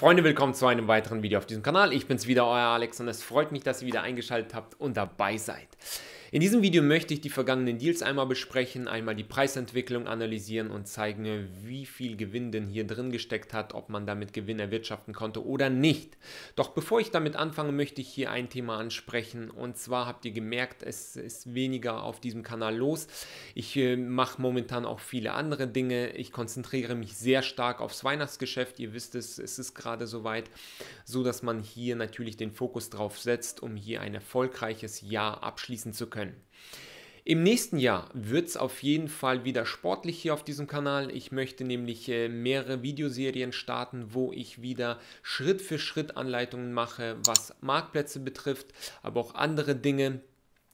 Freunde, willkommen zu einem weiteren Video auf diesem Kanal. Ich bin's wieder, euer Alex und es freut mich, dass ihr wieder eingeschaltet habt und dabei seid. In diesem Video möchte ich die vergangenen Deals einmal besprechen, einmal die Preisentwicklung analysieren und zeigen, wie viel Gewinn denn hier drin gesteckt hat, ob man damit Gewinn erwirtschaften konnte oder nicht. Doch bevor ich damit anfange, möchte ich hier ein Thema ansprechen und zwar habt ihr gemerkt, es ist weniger auf diesem Kanal los. Ich äh, mache momentan auch viele andere Dinge. Ich konzentriere mich sehr stark aufs Weihnachtsgeschäft. Ihr wisst es, es ist gerade soweit, so dass man hier natürlich den Fokus drauf setzt, um hier ein erfolgreiches Jahr abschließen zu können können. Im nächsten Jahr wird es auf jeden Fall wieder sportlich hier auf diesem Kanal. Ich möchte nämlich äh, mehrere Videoserien starten, wo ich wieder Schritt für Schritt Anleitungen mache, was Marktplätze betrifft, aber auch andere Dinge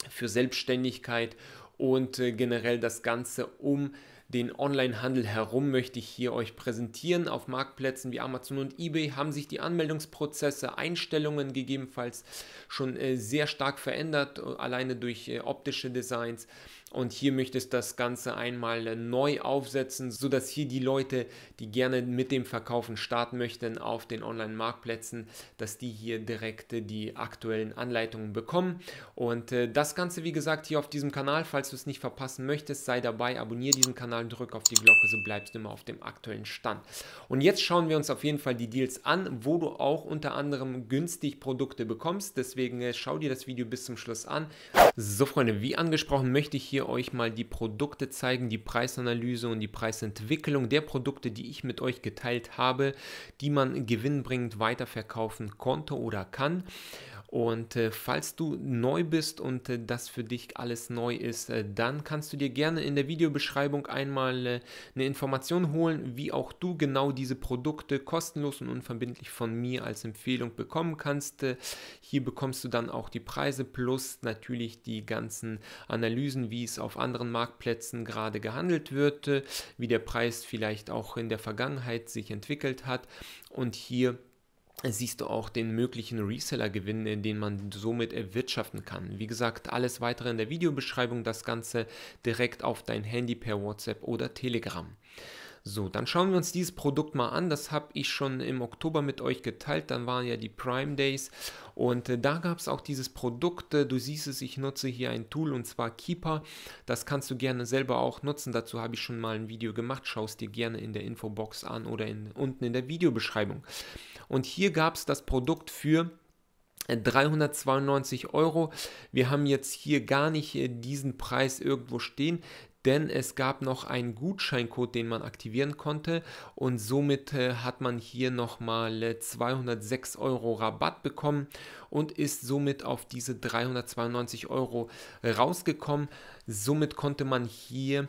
für Selbstständigkeit und äh, generell das Ganze um den Onlinehandel herum möchte ich hier euch präsentieren. Auf Marktplätzen wie Amazon und eBay haben sich die Anmeldungsprozesse, Einstellungen gegebenenfalls schon äh, sehr stark verändert, äh, alleine durch äh, optische Designs und hier möchtest das Ganze einmal neu aufsetzen, sodass hier die Leute, die gerne mit dem Verkaufen starten möchten auf den Online-Marktplätzen, dass die hier direkt die aktuellen Anleitungen bekommen. Und äh, das Ganze, wie gesagt, hier auf diesem Kanal, falls du es nicht verpassen möchtest, sei dabei, abonniere diesen Kanal, drück auf die Glocke, so bleibst du immer auf dem aktuellen Stand. Und jetzt schauen wir uns auf jeden Fall die Deals an, wo du auch unter anderem günstig Produkte bekommst. Deswegen äh, schau dir das Video bis zum Schluss an. So Freunde, wie angesprochen möchte ich hier euch mal die Produkte zeigen, die Preisanalyse und die Preisentwicklung der Produkte, die ich mit euch geteilt habe, die man gewinnbringend weiterverkaufen konnte oder kann. Und äh, falls du neu bist und äh, das für dich alles neu ist, äh, dann kannst du dir gerne in der Videobeschreibung einmal äh, eine Information holen, wie auch du genau diese Produkte kostenlos und unverbindlich von mir als Empfehlung bekommen kannst. Äh, hier bekommst du dann auch die Preise plus natürlich die ganzen Analysen, wie es auf anderen Marktplätzen gerade gehandelt wird, äh, wie der Preis vielleicht auch in der Vergangenheit sich entwickelt hat. Und hier siehst du auch den möglichen Reseller-Gewinn, den man somit erwirtschaften kann. Wie gesagt, alles weitere in der Videobeschreibung, das Ganze direkt auf dein Handy per WhatsApp oder Telegram. So, dann schauen wir uns dieses Produkt mal an. Das habe ich schon im Oktober mit euch geteilt. Dann waren ja die Prime Days. Und äh, da gab es auch dieses Produkt. Äh, du siehst es, ich nutze hier ein Tool und zwar Keeper. Das kannst du gerne selber auch nutzen. Dazu habe ich schon mal ein Video gemacht. Schau es dir gerne in der Infobox an oder in, unten in der Videobeschreibung. Und hier gab es das Produkt für 392 äh, Euro. Wir haben jetzt hier gar nicht äh, diesen Preis irgendwo stehen denn es gab noch einen Gutscheincode, den man aktivieren konnte und somit äh, hat man hier nochmal 206 äh, Euro Rabatt bekommen und ist somit auf diese 392 Euro äh, rausgekommen. Somit konnte man hier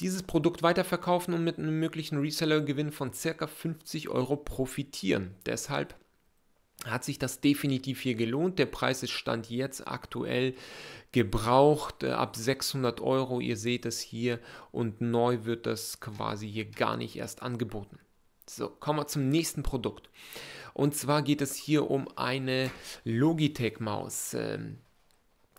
dieses Produkt weiterverkaufen und mit einem möglichen Resellergewinn von ca. 50 Euro profitieren. Deshalb hat sich das definitiv hier gelohnt. Der Preis ist Stand jetzt aktuell gebraucht äh, ab 600 Euro. Ihr seht es hier und neu wird das quasi hier gar nicht erst angeboten. So, kommen wir zum nächsten Produkt. Und zwar geht es hier um eine Logitech-Maus. Ähm,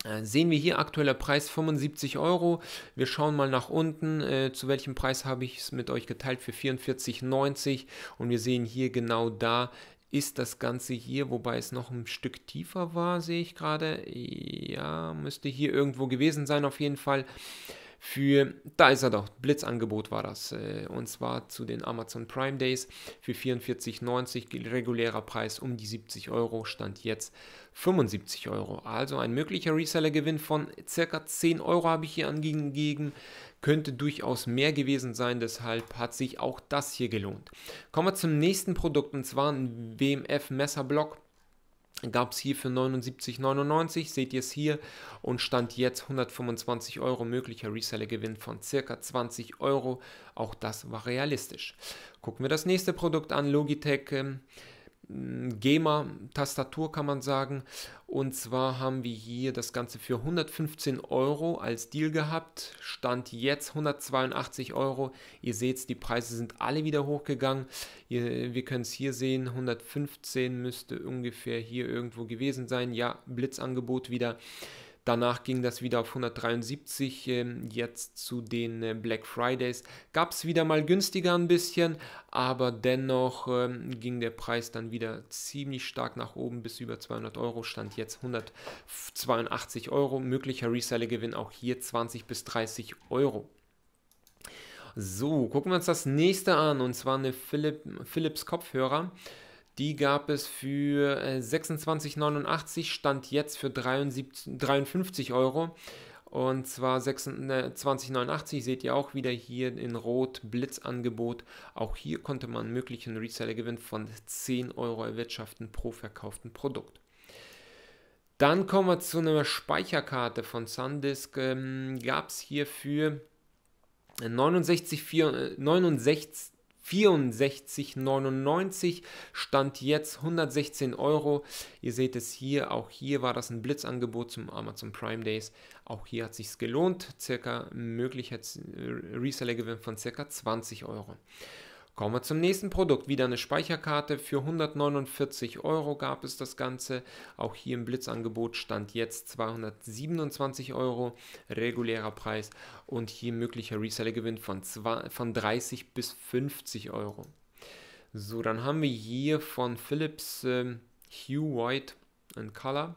äh, sehen wir hier aktueller Preis 75 Euro. Wir schauen mal nach unten, äh, zu welchem Preis habe ich es mit euch geteilt für 44,90 und wir sehen hier genau da ist das Ganze hier, wobei es noch ein Stück tiefer war, sehe ich gerade. Ja, müsste hier irgendwo gewesen sein, auf jeden Fall. Für, da ist er doch, Blitzangebot war das. Äh, und zwar zu den Amazon Prime Days für 44,90 regulärer Preis um die 70 Euro, stand jetzt 75 Euro. Also ein möglicher Resellergewinn von circa 10 Euro habe ich hier angegeben könnte durchaus mehr gewesen sein, deshalb hat sich auch das hier gelohnt. Kommen wir zum nächsten Produkt und zwar ein WMF Messerblock gab es hier für 79,99, seht ihr es hier und stand jetzt 125 Euro, möglicher Resellergewinn von circa 20 Euro, auch das war realistisch. Gucken wir das nächste Produkt an, Logitech ähm, GEMA-Tastatur kann man sagen. Und zwar haben wir hier das Ganze für 115 Euro als Deal gehabt. Stand jetzt 182 Euro. Ihr seht, die Preise sind alle wieder hochgegangen. Ihr, wir können es hier sehen. 115 müsste ungefähr hier irgendwo gewesen sein. Ja, Blitzangebot wieder. Danach ging das wieder auf 173, ähm, jetzt zu den äh, Black Fridays gab es wieder mal günstiger ein bisschen, aber dennoch ähm, ging der Preis dann wieder ziemlich stark nach oben bis über 200 Euro, stand jetzt 182 Euro, möglicher Resellergewinn auch hier 20 bis 30 Euro. So, gucken wir uns das nächste an und zwar eine Philips Kopfhörer. Die gab es für 26,89, äh, stand jetzt für 73, 53 Euro. Und zwar 26,89 äh, seht ihr auch wieder hier in Rot Blitzangebot. Auch hier konnte man einen möglichen Resellergewinn von 10 Euro erwirtschaften pro verkauften Produkt. Dann kommen wir zu einer Speicherkarte von SanDisk. Ähm, Gab es hier für 4, äh, 69, 64,99 stand jetzt 116 Euro. Ihr seht es hier, auch hier war das ein Blitzangebot zum Amazon Prime Days. Auch hier hat sich's gelohnt, circa möglicher Resellergewinn von circa 20 Euro. Kommen wir zum nächsten Produkt. Wieder eine Speicherkarte für 149 Euro gab es das Ganze. Auch hier im Blitzangebot stand jetzt 227 Euro regulärer Preis und hier möglicher Resellergewinn von, von 30 bis 50 Euro. So, dann haben wir hier von Philips äh, Hue White and Color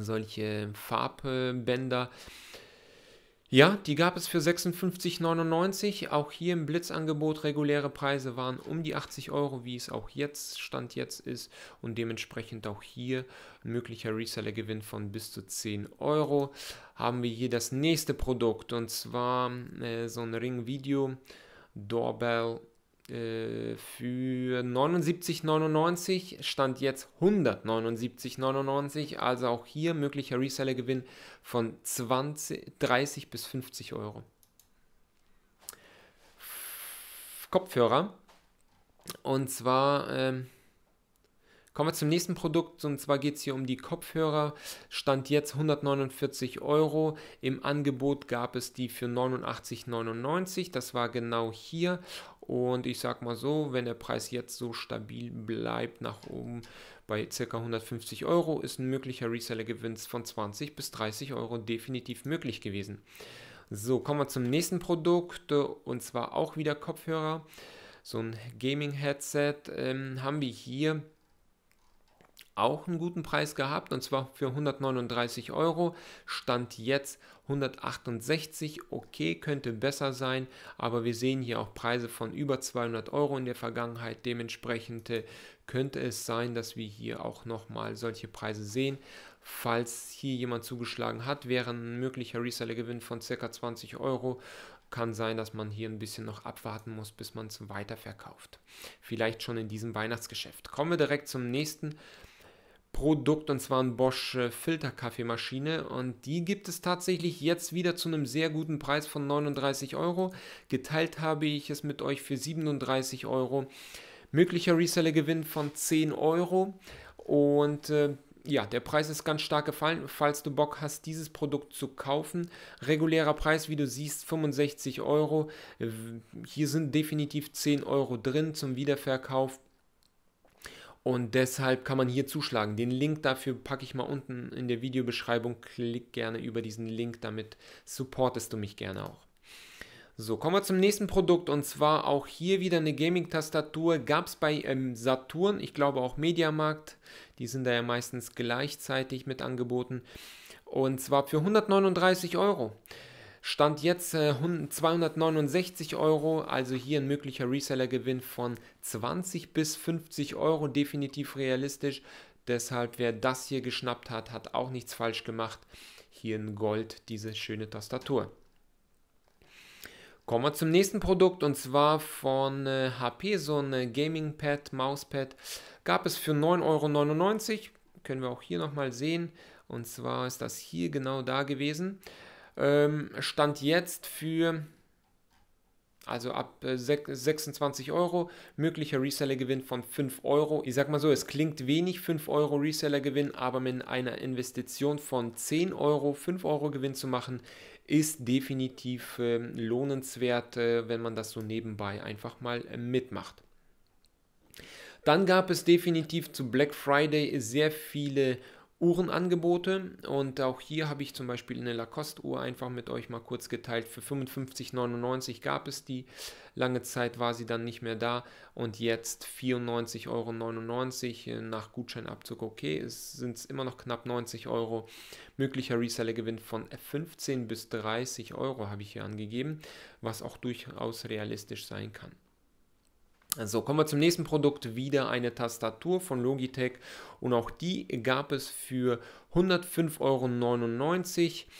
solche Farbbänder. Äh, ja, die gab es für 56,99. Auch hier im Blitzangebot reguläre Preise waren um die 80 Euro, wie es auch jetzt Stand jetzt ist. Und dementsprechend auch hier ein möglicher Resellergewinn von bis zu 10 Euro. Haben wir hier das nächste Produkt und zwar äh, so ein Ring Video Doorbell äh, für 79,99 stand jetzt 179,99, also auch hier möglicher Resellergewinn von 20, 30 bis 50 Euro. Kopfhörer. Und zwar ähm, kommen wir zum nächsten Produkt. Und zwar geht es hier um die Kopfhörer. Stand jetzt 149 Euro. Im Angebot gab es die für 89,99. Das war genau hier. Und ich sag mal so, wenn der Preis jetzt so stabil bleibt nach oben bei ca. 150 Euro, ist ein möglicher Resellergewinn von 20 bis 30 Euro definitiv möglich gewesen. So, kommen wir zum nächsten Produkt und zwar auch wieder Kopfhörer. So ein Gaming-Headset ähm, haben wir hier auch einen guten Preis gehabt und zwar für 139 Euro. Stand jetzt 168. Okay, könnte besser sein, aber wir sehen hier auch Preise von über 200 Euro in der Vergangenheit. Dementsprechend äh, könnte es sein, dass wir hier auch nochmal solche Preise sehen. Falls hier jemand zugeschlagen hat, wäre ein möglicher Resellergewinn von ca. 20 Euro kann sein, dass man hier ein bisschen noch abwarten muss, bis man es weiterverkauft. Vielleicht schon in diesem Weihnachtsgeschäft. Kommen wir direkt zum nächsten. Produkt und zwar ein Bosch äh, Filterkaffeemaschine und die gibt es tatsächlich jetzt wieder zu einem sehr guten Preis von 39 Euro. Geteilt habe ich es mit euch für 37 Euro. Möglicher Resellergewinn von 10 Euro und äh, ja, der Preis ist ganz stark gefallen, falls du Bock hast, dieses Produkt zu kaufen. Regulärer Preis, wie du siehst, 65 Euro. Hier sind definitiv 10 Euro drin zum Wiederverkauf. Und deshalb kann man hier zuschlagen. Den Link dafür packe ich mal unten in der Videobeschreibung. Klick gerne über diesen Link, damit supportest du mich gerne auch. So, kommen wir zum nächsten Produkt und zwar auch hier wieder eine Gaming-Tastatur. Gab es bei ähm, Saturn, ich glaube auch Mediamarkt, die sind da ja meistens gleichzeitig mit angeboten. Und zwar für 139 Euro. Stand jetzt äh, 269 Euro, also hier ein möglicher Resellergewinn von 20 bis 50 Euro, definitiv realistisch. Deshalb, wer das hier geschnappt hat, hat auch nichts falsch gemacht. Hier in Gold diese schöne Tastatur. Kommen wir zum nächsten Produkt und zwar von äh, HP, so ein äh, Gaming Pad, Mauspad. Gab es für 9,99 Euro. Können wir auch hier nochmal sehen. Und zwar ist das hier genau da gewesen ähm, stand jetzt für also ab 26 äh, Euro, möglicher Resellergewinn von 5 Euro. Ich sag mal so, es klingt wenig, 5 Euro Resellergewinn, aber mit einer Investition von 10 Euro, 5 Euro Gewinn zu machen, ist definitiv äh, lohnenswert, äh, wenn man das so nebenbei einfach mal äh, mitmacht. Dann gab es definitiv zu Black Friday sehr viele Uhrenangebote und auch hier habe ich zum Beispiel eine Lacoste-Uhr einfach mit euch mal kurz geteilt. Für 55,99 gab es die, lange Zeit war sie dann nicht mehr da und jetzt 94,99 Euro äh, nach Gutscheinabzug. Okay, es sind immer noch knapp 90 Euro. Möglicher Resellergewinn von 15 bis 30 Euro habe ich hier angegeben, was auch durchaus realistisch sein kann. So, kommen wir zum nächsten Produkt, wieder eine Tastatur von Logitech und auch die gab es für 105,99 Euro.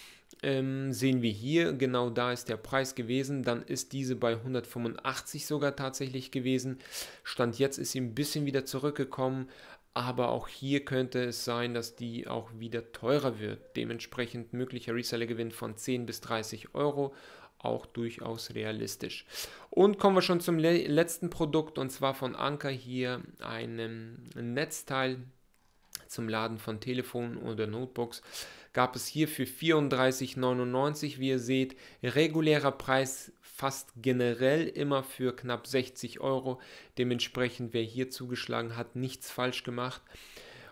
Ähm, sehen wir hier, genau da ist der Preis gewesen, dann ist diese bei 185 sogar tatsächlich gewesen. Stand jetzt ist sie ein bisschen wieder zurückgekommen, aber auch hier könnte es sein, dass die auch wieder teurer wird. Dementsprechend möglicher Resellergewinn von 10 bis 30 Euro, auch durchaus realistisch. Und kommen wir schon zum le letzten Produkt und zwar von Anker hier einem Netzteil zum Laden von Telefonen oder Notebooks gab es hier für 34,99, wie ihr seht. Regulärer Preis fast generell immer für knapp 60 Euro. Dementsprechend, wer hier zugeschlagen hat, nichts falsch gemacht.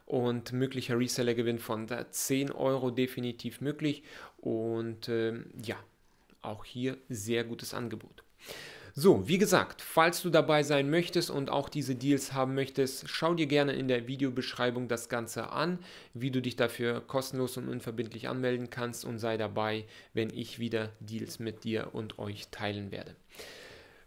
Und möglicher Resellergewinn von 10 Euro definitiv möglich. Und äh, ja, auch hier sehr gutes Angebot. So, wie gesagt, falls du dabei sein möchtest und auch diese Deals haben möchtest, schau dir gerne in der Videobeschreibung das Ganze an, wie du dich dafür kostenlos und unverbindlich anmelden kannst und sei dabei, wenn ich wieder Deals mit dir und euch teilen werde.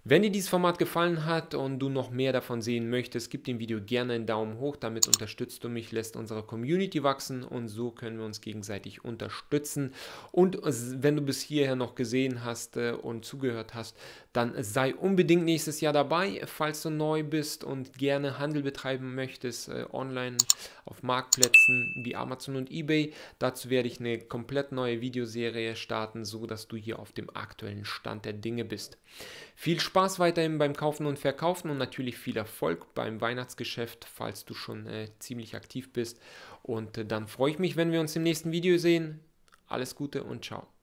Wenn dir dieses Format gefallen hat und du noch mehr davon sehen möchtest, gib dem Video gerne einen Daumen hoch. Damit unterstützt du mich, lässt unsere Community wachsen und so können wir uns gegenseitig unterstützen. Und wenn du bis hierher noch gesehen hast äh, und zugehört hast, dann sei unbedingt nächstes Jahr dabei. Falls du neu bist und gerne Handel betreiben möchtest, äh, online auf Marktplätzen wie Amazon und eBay, dazu werde ich eine komplett neue Videoserie starten, so dass du hier auf dem aktuellen Stand der Dinge bist. Viel Spaß weiterhin beim Kaufen und Verkaufen und natürlich viel Erfolg beim Weihnachtsgeschäft, falls du schon äh, ziemlich aktiv bist. Und äh, dann freue ich mich, wenn wir uns im nächsten Video sehen. Alles Gute und ciao.